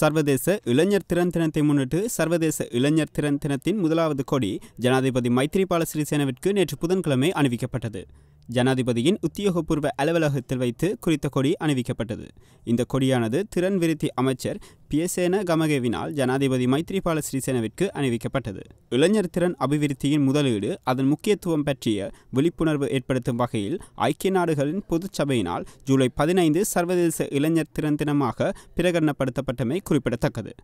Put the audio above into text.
சர்வதேச இளைஞர் திறன் தினத்தை முன்னிட்டு சர்வதேச இளைஞர் திறன் தினத்தின் முதலாவது கொடி ஜனாதிபதி மைத்ரிபால சிறிசேனவிற்கு நேற்று புதன்கிழமை அணிவிக்கப்பட்டது ஜனாதிபதியின் உத்தியோகபூர்வ அலுவலகத்தில் வைத்து குறித்த கொடி அணிவிக்கப்பட்டது இந்த கொடியானது திறன் விருத்தி அமைச்சர் பியசேன கமகேவினால் ஜனாதிபதி மைத்ரிபால ஸ்ரீசேனவிற்கு அணிவிக்கப்பட்டது இளைஞர் திறன் அபிவிருத்தியின் முதலீடு அதன் முக்கியத்துவம் பற்றிய விழிப்புணர்வு ஏற்படுத்தும் வகையில் ஐக்கிய நாடுகளின் பொதுச் சபையினால் ஜூலை பதினைந்து சர்வதேச இளைஞர் திறன் தினமாக பிரகடனப்படுத்தப்பட்டமை குறிப்பிடத்தக்கது